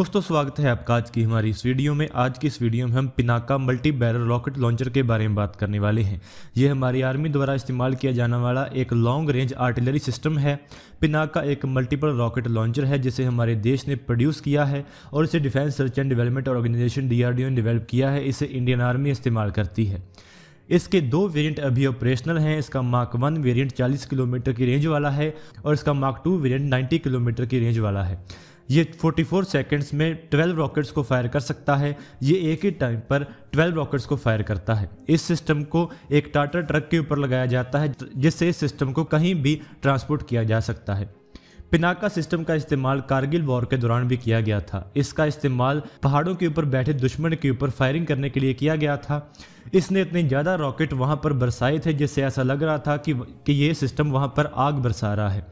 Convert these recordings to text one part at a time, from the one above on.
दोस्तों स्वागत है आपका आज की हमारी इस वीडियो में आज की इस वीडियो में हम Pinaka multi barrel rocket launcher के बारे में बात करने वाले हैं ये हमारी आर्मी द्वारा इस्तेमाल किया जाने वाला एक लॉन्ग रेंज आर्टिलरी सिस्टम है पिनाका एक मल्टीपल रॉकेट लॉन्चर है जिसे हमारे देश ने प्रोड्यूस किया है और इसे defence search and development organisation D ने डेवलप किया है इसे इंडियन आर्मी इस्तेमाल करती है इसके दो वेरिएंट अभी ऑपरेशनल हैं इसका मार्क वन वेरिएंट 40 किलोमीटर की रेंज वाला है और इसका मार्क टू वेरिएंट 90 किलोमीटर की रेंज वाला है ये 44 सेकंड्स में 12 रॉकेट्स को फायर कर सकता है ये एक ही टाइम पर 12 रॉकेट्स को फायर करता है इस सिस्टम को एक टाटा ट्रक के ऊपर लगाया जाता है जिससे इस सिस्टम को कहीं भी ट्रांसपोर्ट किया जा सकता है पिनाका सिस्टम का इस्तेमाल कारगिल वॉर के दौरान भी किया गया था इसका इस्तेमाल पहाड़ों के ऊपर बैठे दुश्मन के ऊपर फायरिंग करने के लिए किया गया था इसने इतने ज़्यादा रॉकेट वहाँ पर बरसाए थे जिससे ऐसा लग रहा था कि कि ये सिस्टम वहाँ पर आग बरसा रहा है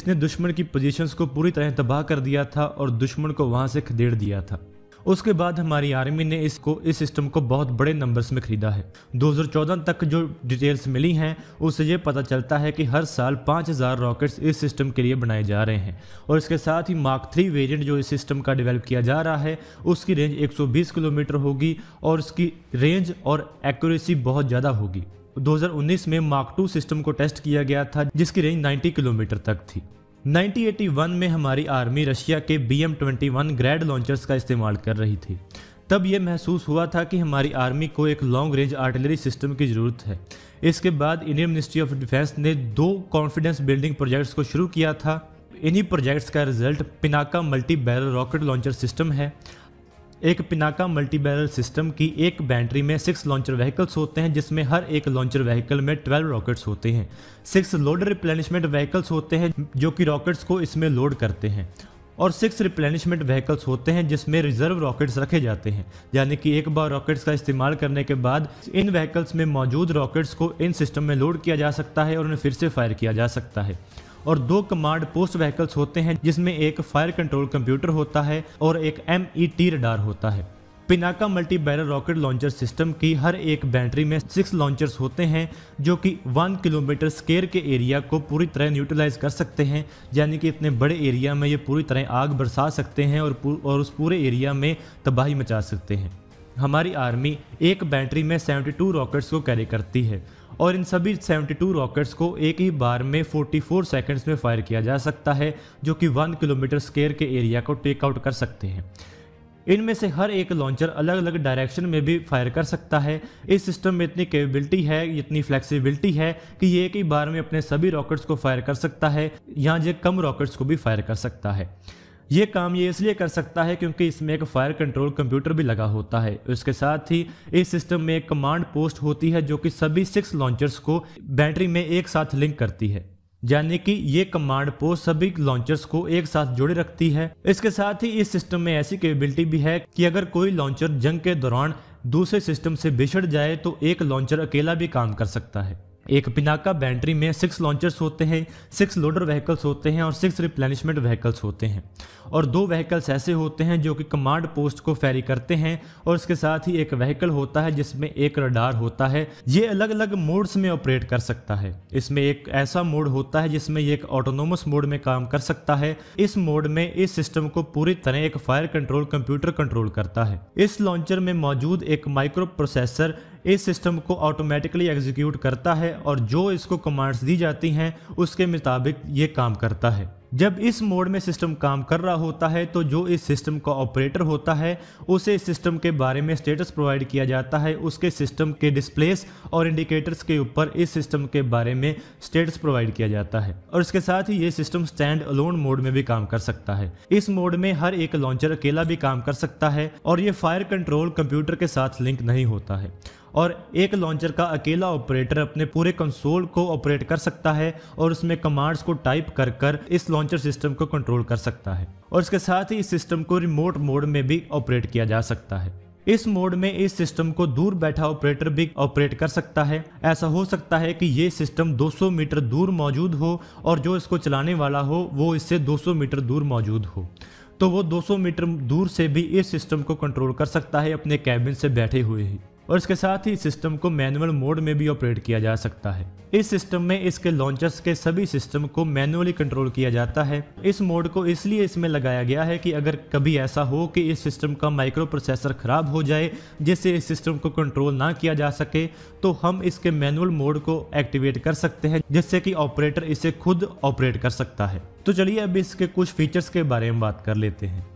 इसने दुश्मन की पोजीशंस को पूरी तरह तबाह कर दिया था और दुश्मन को वहाँ से खदेड़ दिया था उसके बाद हमारी आर्मी ने इसको इस सिस्टम को बहुत बड़े नंबर्स में खरीदा है 2014 तक जो डिटेल्स मिली हैं उससे ये पता चलता है कि हर साल 5000 रॉकेट्स इस सिस्टम के लिए बनाए जा रहे हैं और इसके साथ ही मार्क थ्री वेरिएंट जो इस सिस्टम का डेवलप किया जा रहा है उसकी रेंज 120 किलोमीटर होगी और उसकी रेंज और एक्यूरेसी बहुत ज़्यादा होगी 2019 में मार्क टू सिस्टम को टेस्ट किया गया था जिसकी रेंज 90 किलोमीटर तक थी 1981 में हमारी आर्मी रशिया के बी एम ग्रैड लॉन्चर्स का इस्तेमाल कर रही थी तब यह महसूस हुआ था कि हमारी आर्मी को एक लॉन्ग रेंज आर्टिलरी सिस्टम की ज़रूरत है इसके बाद इंडियन मिनिस्ट्री ऑफ डिफेंस ने दो कॉन्फिडेंस बिल्डिंग प्रोजेक्ट्स को शुरू किया था इन्हीं प्रोजेक्ट्स का result Pinaka multi barrel rocket launcher system है एक पिनाका मल्टी बैरल सिस्टम की एक बैटरी में सिक्स लॉन्चर व्हीकल्स होते हैं जिसमें हर एक लॉन्चर व्हीकल में ट्वेल्व रॉकेट्स होते हैं सिक्स लोड रिप्लेनिशमेंट व्हीकल्स होते हैं जो कि रॉकेट्स को इसमें लोड करते हैं और सिक्स रिप्लेनिशमेंट व्हीकल्स होते हैं जिसमें रिजर्व रॉकेट्स रखे जाते हैं यानी कि एक बार रॉकेट्स का इस्तेमाल करने के बाद इन व्हीकल्स में मौजूद रॉकेट्स को इन सिस्टम में लोड किया जा सकता है और उन्हें फिर से फायर किया जा सकता है और दो कमांड पोस्ट व्हीकल्स होते हैं जिसमें एक फायर कंट्रोल कंप्यूटर होता है और एक एम रडार e होता है Pinaka multi barrel rocket launcher system की हर एक बैटरी में सिक्स लॉन्चर्स होते हैं जो कि वन किलोमीटर स्केयर के एरिया को पूरी तरह न्यूट्रलाइज कर सकते हैं यानी कि इतने बड़े एरिया में ये पूरी तरह आग बरसा सकते हैं और और उस पूरे एरिया में तबाही मचा सकते हैं हमारी आर्मी एक बैटरी में 72 रॉकेट्स को कैरी करती है और इन सभी 72 रॉकेट्स को एक ही बार में 44 सेकंड्स में फायर किया जा सकता है जो कि 1 किलोमीटर स्केयर के एरिया को टेकआउट कर सकते हैं इनमें से हर एक लॉन्चर अलग अलग डायरेक्शन में भी फायर कर सकता है इस सिस्टम में इतनी कैपेबिलिटी है इतनी फ्लेक्सिबिलिटी है कि ये एक ही बार में अपने सभी रॉकेट्स को फायर कर सकता है या जो कम रॉकेट्स को भी फायर कर सकता है ये काम ये इसलिए कर सकता है क्योंकि इसमें एक फायर कंट्रोल कंप्यूटर भी लगा होता है उसके साथ ही इस सिस्टम में एक कमांड पोस्ट होती है जो कि सभी सिक्स लॉन्चर्स को बैटरी में एक साथ लिंक करती है यानी कि ये कमांड पोस्ट सभी लॉन्चर्स को एक साथ जोड़े रखती है इसके साथ ही इस सिस्टम में ऐसी कैपेबिलिटी भी है कि अगर कोई लॉन्चर जंग के दौरान दूसरे सिस्टम से बिछड़ जाए तो एक लॉन्चर अकेला भी काम कर सकता है एक पिनाका बैटरी में सिक्स लॉन्चर्स होते हैं सिक्स लोडर व्हीकल्स होते हैं और सिक्स रिप्लेनिशमेंट व्हीकल्स होते हैं और दो व्हीकल्स ऐसे होते हैं जो कि कमांड पोस्ट को फेरी करते हैं और इसके साथ ही एक व्हीकल होता है जिसमें एक रडार होता है ये अलग अलग मोड्स में ऑपरेट कर सकता है इसमें एक ऐसा मोड होता है जिसमें ये एक ऑटोनोमस मोड में काम कर सकता है इस मोड में इस सिस्टम को पूरी तरह एक फायर कंट्रोल कंप्यूटर कंट्रोल करता है इस लॉन्चर में मौजूद एक माइक्रो प्रोसेसर इस सिस्टम को ऑटोमेटिकली एग्जीक्यूट करता है और जो इसको कमांड्स दी जाती हैं उसके मुताबिक ये काम करता है जब इस मोड में सिस्टम काम कर रहा होता है तो जो इस सिस्टम का ऑपरेटर होता है उसे सिस्टम के बारे में स्टेटस प्रोवाइड किया जाता है उसके सिस्टम के डिस्प्लेस और इंडिकेटर्स के ऊपर इस सिस्टम के बारे में स्टेटस प्रोवाइड किया जाता है और इसके साथ ही ये सिस्टम स्टैंड अलोन मोड में भी काम कर सकता है इस मोड में हर एक लॉन्चर अकेला भी काम कर सकता है और ये फायर कंट्रोल कंप्यूटर के साथ लिंक नहीं होता है और एक लॉन्चर का अकेला ऑपरेटर अपने पूरे कंसोल को ऑपरेट कर सकता है और उसमें कमांड्स को टाइप कर कर इस लॉन्चर सिस्टम को कंट्रोल कर सकता है और इसके साथ ही इस सिस्टम को रिमोट मोड में भी ऑपरेट किया जा सकता है इस मोड में इस सिस्टम को दूर बैठा ऑपरेटर भी ऑपरेट कर सकता है ऐसा हो सकता है कि ये सिस्टम 200 मीटर दूर मौजूद हो और जो इसको चलाने वाला हो वो इससे 200 मीटर दूर मौजूद हो तो वो 200 मीटर दूर से भी इस सिस्टम को कंट्रोल कर सकता है अपने कैबिन से बैठे हुए ही और इसके साथ ही सिस्टम को मैनुअल मोड में भी ऑपरेट किया जा सकता है इस सिस्टम में इसके लॉन्चर्स के सभी सिस्टम को मैनुअली कंट्रोल किया जाता है इस मोड को इसलिए इसमें लगाया गया है कि अगर कभी ऐसा हो कि इस सिस्टम का माइक्रो प्रोसेसर खराब हो जाए जिससे इस सिस्टम को कंट्रोल ना किया जा सके तो हम इसके मैनुअल मोड को एक्टिवेट कर सकते हैं जिससे कि ऑपरेटर इसे खुद ऑपरेट कर सकता है तो चलिए अब इसके कुछ फीचर्स के बारे में बात कर लेते हैं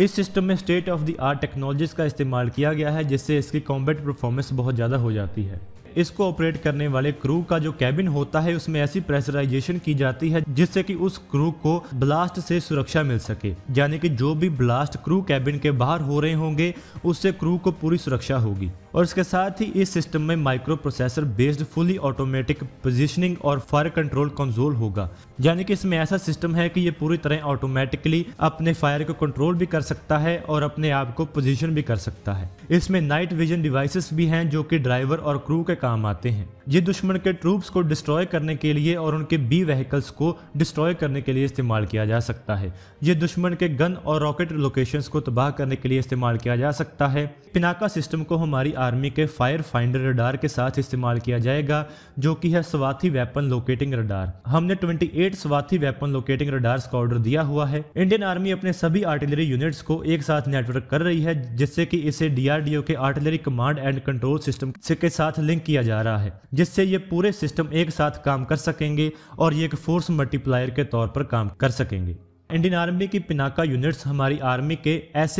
इस सिस्टम में state of the art technologies का इस्तेमाल किया गया है जिससे इसकी कॉम्बेट परफॉर्मेंस बहुत ज़्यादा हो जाती है इसको ऑपरेट करने वाले क्रू का जो कैबिन होता है उसमें ऐसी प्रेशराइजेशन की जाती है जिससे कि उस क्रू को ब्लास्ट से सुरक्षा मिल सके यानी कि जो भी ब्लास्ट क्रू कैबिन के बाहर हो रहे होंगे उससे क्रू को पूरी सुरक्षा होगी और इसके साथ ही इस सिस्टम में microprocessor based fully automatic positioning और फायर कंट्रोल कंसोल होगा यानी कि इसमें ऐसा सिस्टम है कि ये पूरी तरह ऑटोमेटिकली अपने फायर को कंट्रोल भी कर सकता है और अपने आप को पोजिशन भी कर सकता है इसमें नाइट विजन डिवाइसेस भी हैं जो कि ड्राइवर और क्रू के काम आते हैं ये दुश्मन के ट्रूप्स को डिस्ट्रॉय करने के लिए और उनके बी व्हीकल्स को डिस्ट्रॉय करने के लिए इस्तेमाल किया जा सकता है ये दुश्मन के गन और रॉकेट लोकेशंस को तबाह करने के लिए इस्तेमाल किया जा सकता है पिनाका सिस्टम को हमारी आर्मी के फायर फाइंडर रडार के साथ इस्तेमाल किया जाएगा जो कि है स्वाथी वेपन लोकेटिंग रडार हमने 28 स्वाथी वेपन लोकेटिंग रडार्स का ऑर्डर दिया हुआ है इंडियन आर्मी अपने सभी आर्टिलरी यूनिट्स को एक साथ नेटवर्क कर रही है जिससे कि इसे डीआरडीओ के artillery command and control system के साथ लिंक किया जा रहा है जिससे ये पूरे सिस्टम एक साथ काम कर सकेंगे और ये एक फोर्स मल्टीप्लायर के तौर पर काम कर सकेंगे इंडियन आर्मी की पिनाका यूनिट्स हमारी आर्मी के एस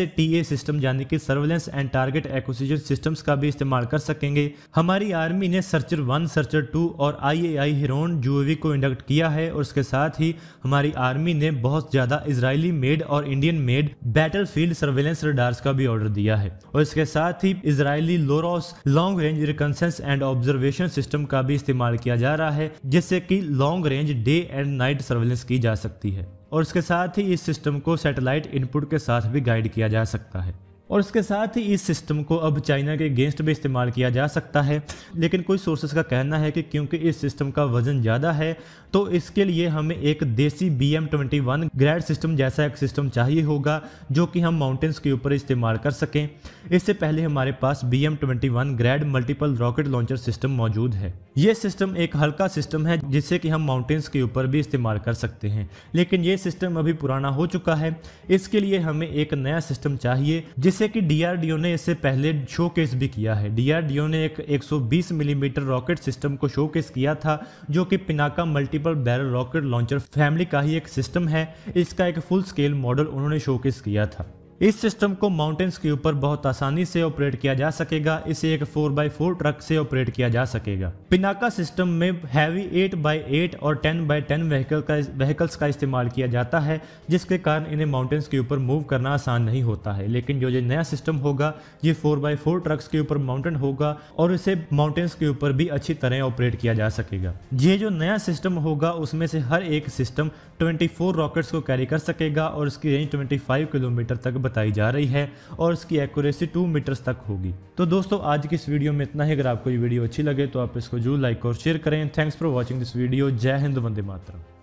सिस्टम यानी कि surveillance and target acquisition systems का भी इस्तेमाल कर सकेंगे हमारी आर्मी ने सर्चर वन सर्चर टू और I A I Heron UAV को इंडक्ट किया है और उसके साथ ही हमारी आर्मी ने बहुत ज़्यादा इसराइली मेड और Indian made battlefield surveillance radars का भी ऑर्डर दिया है और इसके साथ ही Israeli LORROS long range reconnaissance and observation system का भी इस्तेमाल किया जा रहा है जिससे की long range day and night surveillance की जा सकती है और इसके साथ ही इस सिस्टम को सैटेलाइट इनपुट के साथ भी गाइड किया जा सकता है और इसके साथ ही इस सिस्टम को अब चाइना के अगेंस्ट भी इस्तेमाल किया जा सकता है लेकिन कुछ सोर्सेज का कहना है कि क्योंकि इस सिस्टम का वजन ज़्यादा है तो इसके लिए हमें एक देसी B M twenty one grad system जैसा एक सिस्टम चाहिए होगा जो कि हम माउंटेंस के ऊपर इस्तेमाल कर सकें इससे पहले हमारे पास B M twenty one grad multiple rocket launcher system मौजूद है ये सिस्टम एक हल्का सिस्टम है जिससे कि हम माउंटेंस के ऊपर भी इस्तेमाल कर सकते हैं लेकिन ये सिस्टम अभी पुराना हो चुका है इसके लिए हमें एक नया सिस्टम चाहिए जिस जिसे कि डीआरडीओ ने इससे पहले शोकेस भी किया है डीआरडीओ ने एक 120 मिलीमीटर रॉकेट सिस्टम को शोकेस किया था जो कि Pinaka multiple barrel rocket launcher family का ही एक सिस्टम है इसका एक फुल स्केल मॉडल उन्होंने शोकेस किया था इस सिस्टम को माउंटेन्स के ऊपर बहुत आसानी से ऑपरेट किया जा सकेगा इसे एक 4x4 ट्रक से ऑपरेट किया जा सकेगा पिनाका सिस्टम में हैवी 8x8 और 10x10 व्हीकल का व्हीकल्स का इस्तेमाल किया जाता है जिसके कारण इन्हें माउंटेन्स के ऊपर मूव करना आसान नहीं होता है लेकिन जो ये नया सिस्टम होगा ये 4x4 ट्रक्स के ऊपर माउंटेन होगा और इसे माउंटेन्स के ऊपर भी अच्छी तरह ऑपरेट किया जा सकेगा ये जो नया सिस्टम होगा उसमें से हर एक सिस्टम ट्वेंटी रॉकेट्स को कैरी कर सकेगा और इसकी रेंज ट्वेंटी किलोमीटर तक बताई जा रही है और इसकी एक्यूरेसी टू मीटर्स तक होगी तो दोस्तों आज की इस वीडियो में इतना ही अगर आपको ये वीडियो अच्छी लगे तो आप इसको जरूर लाइक और शेयर करें thanks for watching this video Jai Hind Vande Mataram